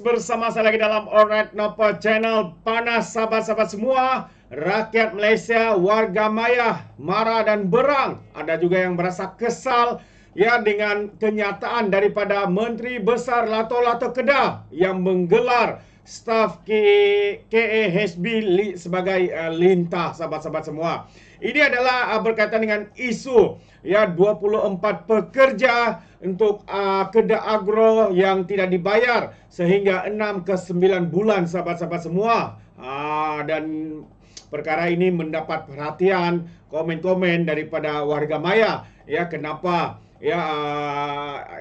bersama saya lagi dalam Orat Nopo Channel Panas sahabat-sahabat semua Rakyat Malaysia, warga maya, marah dan berang Ada juga yang merasa kesal Ya dengan kenyataan daripada Menteri Besar Lato-Lato Kedah Yang menggelar staff K KAHB sebagai uh, lintah sahabat-sahabat semua. Ini adalah uh, berkaitan dengan isu ya 24 pekerja untuk uh, keda agro yang tidak dibayar sehingga 6 ke 9 bulan sahabat-sahabat semua. Uh, dan perkara ini mendapat perhatian komen-komen daripada warga maya ya kenapa ya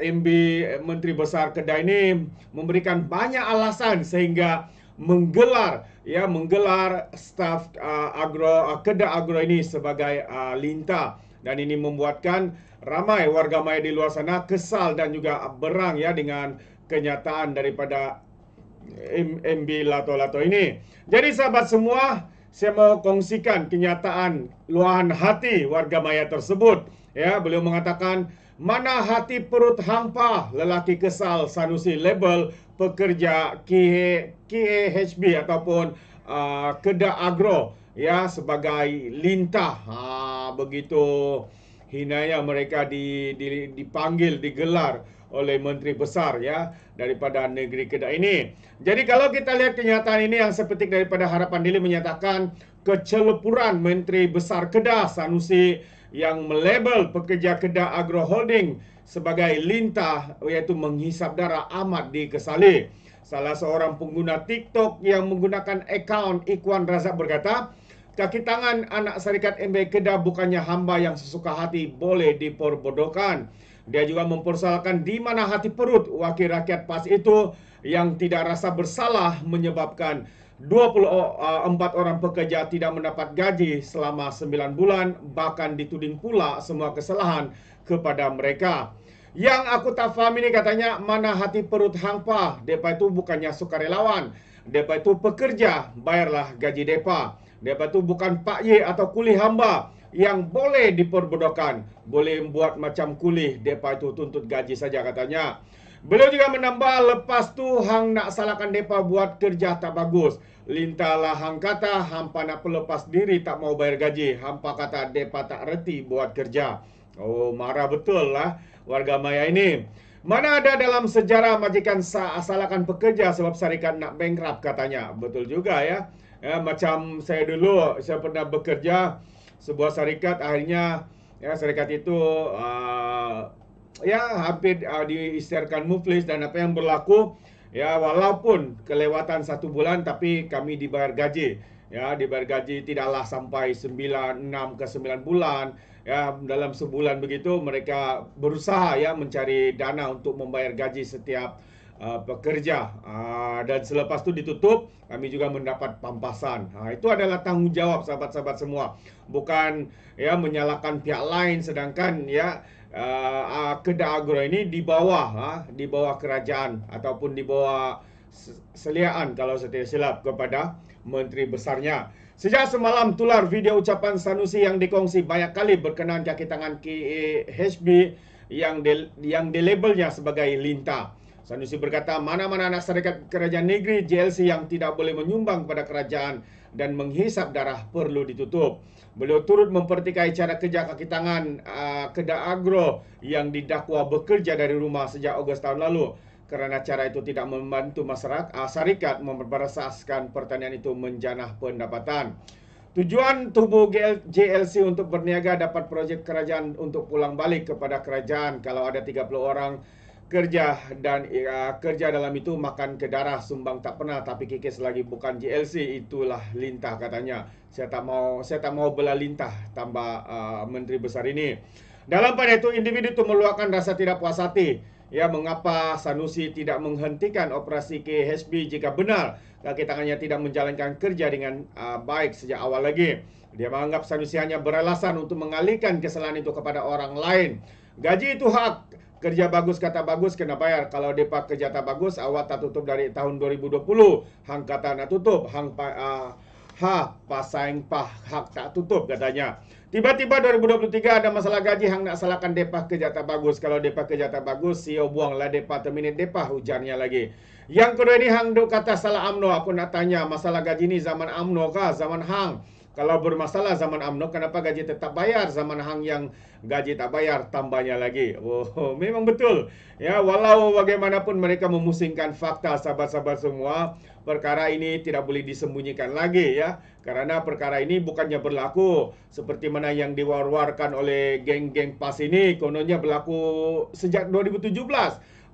eh, MB eh, Menteri Besar Kedai ini memberikan banyak alasan sehingga menggelar ya menggelar staf uh, ah, agro uh, kedai agro ini sebagai uh, ah, linta dan ini membuatkan ramai warga maya di luar sana kesal dan juga berang ya dengan kenyataan daripada MB Lato Lato ini. Jadi sahabat semua, saya mau kongsikan kenyataan luahan hati warga maya tersebut. Ya, beliau mengatakan mana hati perut hampa lelaki kesal Sanusi label pekerja KHB ataupun uh, Kedah Agro ya sebagai lintah ha, begitu hinaya mereka di, di, dipanggil digelar oleh menteri besar ya daripada negeri Kedah ini. Jadi kalau kita lihat kenyataan ini yang sepetik daripada harapan Dili menyatakan kecelupuran menteri besar Kedah Sanusi yang melabel pekerja kedah agro holding sebagai lintah iaitu menghisap darah amat dikesali. Salah seorang pengguna TikTok yang menggunakan akaun Ikwan Razak berkata, kaki tangan anak syarikat MB Kedah bukannya hamba yang sesuka hati boleh diperbodohkan. Dia juga mempersoalkan di mana hati perut wakil rakyat PAS itu yang tidak rasa bersalah menyebabkan 24 orang pekerja tidak mendapat gaji selama 9 bulan bahkan dituding pula semua kesalahan kepada mereka. Yang aku tak faham ini katanya mana hati perut hangpa? Depa itu bukannya sukarelawan. Depa itu pekerja. Bayarlah gaji depa. Depa itu bukan pak ye atau kuli hamba yang boleh diperbodohkan. Boleh buat macam kulih. Depa itu tuntut gaji saja katanya. Beliau juga menambah lepas tu hang nak salahkan depa buat kerja tak bagus. Lintalah hang kata hampa nak pelepas diri tak mau bayar gaji. Hampa kata depa tak reti buat kerja. Oh marah betul lah warga maya ini. Mana ada dalam sejarah majikan salahkan pekerja sebab syarikat nak bankrap katanya. Betul juga ya. ya. Macam saya dulu saya pernah bekerja sebuah syarikat akhirnya ya, syarikat itu uh, ya hampir uh, diistiarkan muflis dan apa yang berlaku ya walaupun kelewatan satu bulan tapi kami dibayar gaji ya dibayar gaji tidaklah sampai 9 6 ke 9 bulan ya dalam sebulan begitu mereka berusaha ya mencari dana untuk membayar gaji setiap uh, pekerja uh, dan selepas itu ditutup kami juga mendapat pampasan nah, itu adalah tanggung jawab sahabat-sahabat semua bukan ya menyalahkan pihak lain sedangkan ya uh, Kedah Agro ini di bawah uh, di bawah kerajaan ataupun di bawah seliaan kalau saya tidak silap kepada menteri besarnya. Sejak semalam tular video ucapan Sanusi yang dikongsi banyak kali berkenaan kaki tangan KEHB yang di, yang labelnya sebagai linta. Sanusi berkata mana-mana anak serikat kerajaan negeri JLC yang tidak boleh menyumbang pada kerajaan dan menghisap darah perlu ditutup. Beliau turut mempertikai cara kerja kaki tangan uh, ah, kedai agro yang didakwa bekerja dari rumah sejak Ogos tahun lalu kerana cara itu tidak membantu masyarakat uh, syarikat memperbesarkan pertanian itu menjanah pendapatan. Tujuan tubuh GL, JLC untuk berniaga dapat projek kerajaan untuk pulang balik kepada kerajaan kalau ada 30 orang kerja dan uh, kerja dalam itu makan ke darah sumbang tak pernah tapi kikis lagi bukan JLC itulah lintah katanya saya tak mau saya tak mau bela lintah tambah uh, menteri besar ini dalam pada itu individu itu meluahkan rasa tidak puas hati ya mengapa Sanusi tidak menghentikan operasi KHB jika benar kaki tangannya tidak menjalankan kerja dengan uh, baik sejak awal lagi dia menganggap Sanusi hanya beralasan untuk mengalihkan kesalahan itu kepada orang lain gaji itu hak kerja bagus kata bagus kena bayar. Kalau depa kerja tak bagus, awak tak tutup dari tahun 2020. Hang kata nak tutup, hang pa, uh, ha pasang pah hak tak tutup katanya. Tiba-tiba 2023 ada masalah gaji hang nak salahkan depa kerja tak bagus. Kalau depa kerja tak bagus, sio e buanglah depa terminit depa hujannya lagi. Yang kedua ini hang duk kata salah AMNO. Aku nak tanya masalah gaji ni zaman AMNO kah, zaman hang? Kalau bermasalah zaman UMNO, kenapa gaji tetap bayar? Zaman hang yang gaji tak bayar, tambahnya lagi. Oh, memang betul. Ya, walau bagaimanapun mereka memusingkan fakta sahabat-sahabat semua, perkara ini tidak boleh disembunyikan lagi ya. Karena perkara ini bukannya berlaku seperti mana yang diwar-warkan oleh geng-geng PAS ini, kononnya berlaku sejak 2017.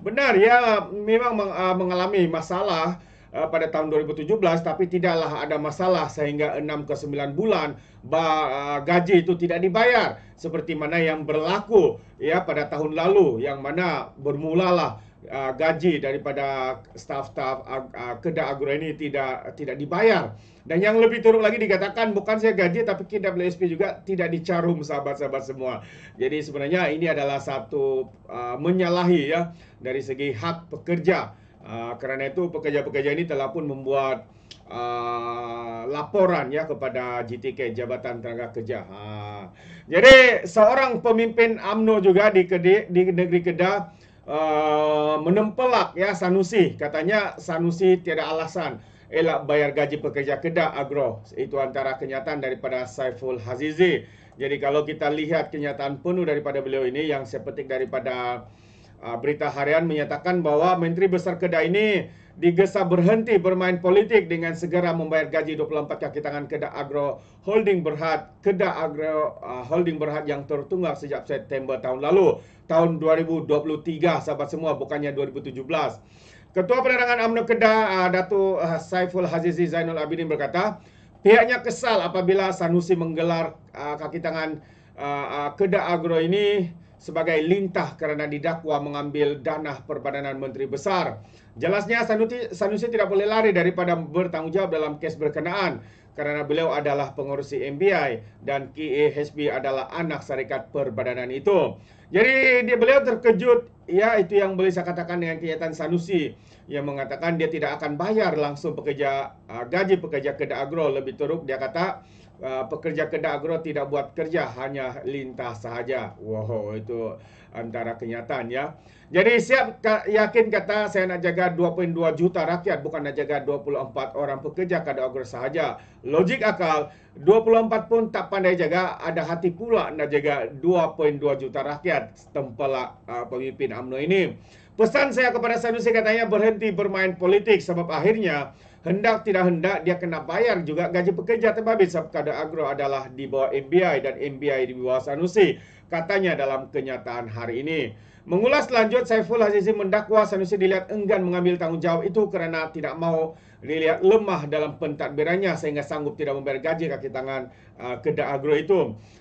Benar ya, memang ah, mengalami masalah uh, pada tahun 2017 tapi tidaklah ada masalah sehingga 6 ke 9 bulan bah, uh, gaji itu tidak dibayar seperti mana yang berlaku ya pada tahun lalu yang mana bermulalah uh, gaji daripada staf-staf uh, uh, ah, kedai agro ini tidak tidak dibayar dan yang lebih teruk lagi dikatakan bukan saya gaji tapi blsp juga tidak dicarum sahabat-sahabat semua. Jadi sebenarnya ini adalah satu uh, menyalahi ya dari segi hak pekerja. Ah, kerana itu pekerja-pekerja ini telah pun membuat uh, laporan ya kepada JTK Jabatan Tenaga Kerja. Ha. Jadi seorang pemimpin AMNO juga di Kedi, di negeri Kedah uh, menempelak ya Sanusi katanya Sanusi tiada alasan elak bayar gaji pekerja Kedah Agro. Itu antara kenyataan daripada Saiful Hazizi. Jadi kalau kita lihat kenyataan penuh daripada beliau ini yang saya petik daripada Ah, berita harian menyatakan bahawa Menteri Besar Kedah ini digesa berhenti bermain politik dengan segera membayar gaji 24 kaki tangan Kedah Agro Holding Berhad Kedah Agro ah, Holding Berhad yang tertunggak sejak September tahun lalu tahun 2023 sahabat semua bukannya 2017 Ketua Penerangan UMNO Kedah, ah, Datu Saiful Hazizi Zainul Abidin berkata, pihaknya kesal apabila Sanusi menggelar kaki tangan Kedah Agro ini sebagai lintah kerana didakwa mengambil dana perbadanan Menteri Besar. Jelasnya Sanusi, Sanusi tidak boleh lari daripada bertanggungjawab dalam kes berkenaan kerana beliau adalah pengurusi MBI dan KAHB adalah anak syarikat perbadanan itu. Jadi dia beliau terkejut, ya itu yang boleh saya katakan dengan kenyataan Sanusi yang mengatakan dia tidak akan bayar langsung pekerja ah, gaji pekerja kedai agro lebih teruk dia kata Ah, pekerja kedai agro tidak buat kerja hanya lintas sahaja. Wow, itu antara kenyataan ya. Jadi siap yakin kata saya nak jaga 2.2 juta rakyat bukan nak jaga 24 orang pekerja kedai agro sahaja. Logik akal 24 pun tak pandai jaga ada hati pula nak jaga 2.2 juta rakyat tempelak uh, pemimpin AMNO ini. Pesan saya kepada Sanusi katanya berhenti bermain politik sebab akhirnya hendak tidak hendak dia kena bayar juga gaji pekerja terbabit sebab kadar agro adalah di bawah MBI dan MBI di bawah Sanusi katanya dalam kenyataan hari ini. Mengulas lanjut, Saiful Azizi mendakwa Sanusi dilihat enggan mengambil tanggungjawab itu kerana tidak mau dilihat lemah dalam pentadbirannya sehingga sanggup tidak membayar gaji kaki tangan uh, kedai agro itu.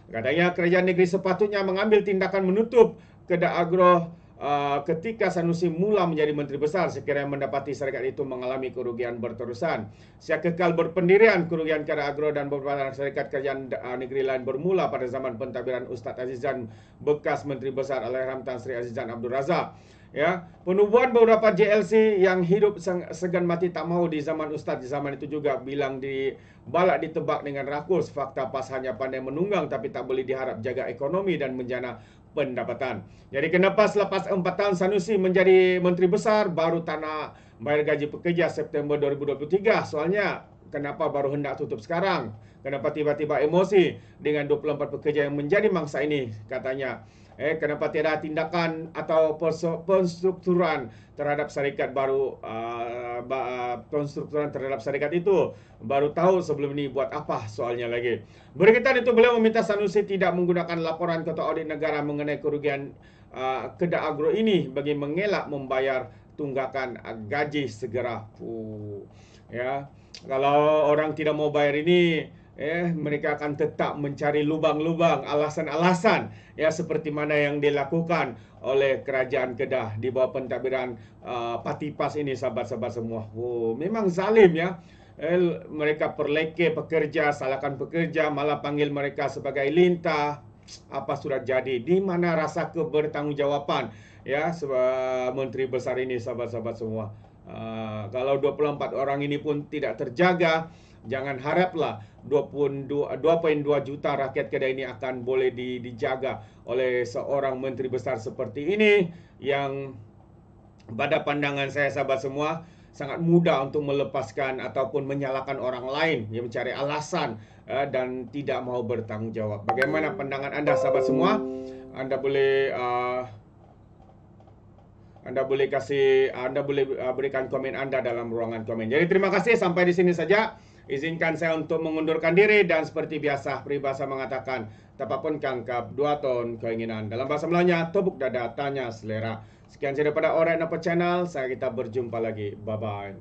kadangnya kerajaan negeri sepatutnya mengambil tindakan menutup kedai agro Ah, ketika Sanusi mula menjadi menteri besar sekiranya mendapati syarikat itu mengalami kerugian berterusan. Sejak kekal berpendirian kerugian kerja agro dan beberapa syarikat kerjaan uh, negeri lain bermula pada zaman pentadbiran Ustaz Azizan bekas menteri besar Al-Haram Tan Sri Azizan Abdul Razak ya penubuan beberapa JLC yang hidup segan mati tak mau di zaman ustaz di zaman itu juga bilang di balak ditebak dengan rakus fakta pas hanya pandai menunggang tapi tak boleh diharap jaga ekonomi dan menjana pendapatan. Jadi kenapa selepas 4 tahun Sanusi menjadi menteri besar baru tanah bayar gaji pekerja September 2023? Soalnya kenapa baru hendak tutup sekarang? Kenapa tiba-tiba emosi dengan 24 pekerja yang menjadi mangsa ini katanya eh kenapa tiada tindakan atau penstrukturan terhadap syarikat baru uh, ah, penstrukturan terhadap syarikat itu baru tahu sebelum ini buat apa soalnya lagi berkaitan itu beliau meminta Sanusi tidak menggunakan laporan ketua audit negara mengenai kerugian uh, ah, kedai agro ini bagi mengelak membayar tunggakan gaji segera. Uh, ya. Kalau orang tidak mau bayar ini eh mereka akan tetap mencari lubang-lubang alasan-alasan ya seperti mana yang dilakukan oleh kerajaan Kedah di bawah pentadbiran uh, Patipas ini sahabat-sahabat semua. Oh memang zalim ya. Eh, mereka perleke pekerja, salahkan pekerja, malah panggil mereka sebagai lintah. Apa surat jadi? Di mana rasa kebertanggungjawaban ya menteri besar ini sahabat-sahabat semua. Uh, kalau 24 orang ini pun tidak terjaga Jangan haraplah 22 juta rakyat kedai ini akan boleh di, dijaga oleh seorang menteri besar seperti ini yang pada pandangan saya sahabat semua sangat mudah untuk melepaskan ataupun menyalahkan orang lain yang mencari alasan uh, dan tidak mau bertanggungjawab. Bagaimana pandangan Anda sahabat semua? Anda boleh uh, Anda boleh kasih Anda boleh eh, berikan komen Anda dalam ruangan komen. Jadi terima kasih sampai di sini saja izinkan saya untuk mengundurkan diri dan seperti biasa peribahasa mengatakan pun kangkap dua ton keinginan dalam bahasa melayunya tubuk dada tanya selera sekian saja daripada orang channel saya kita berjumpa lagi bye bye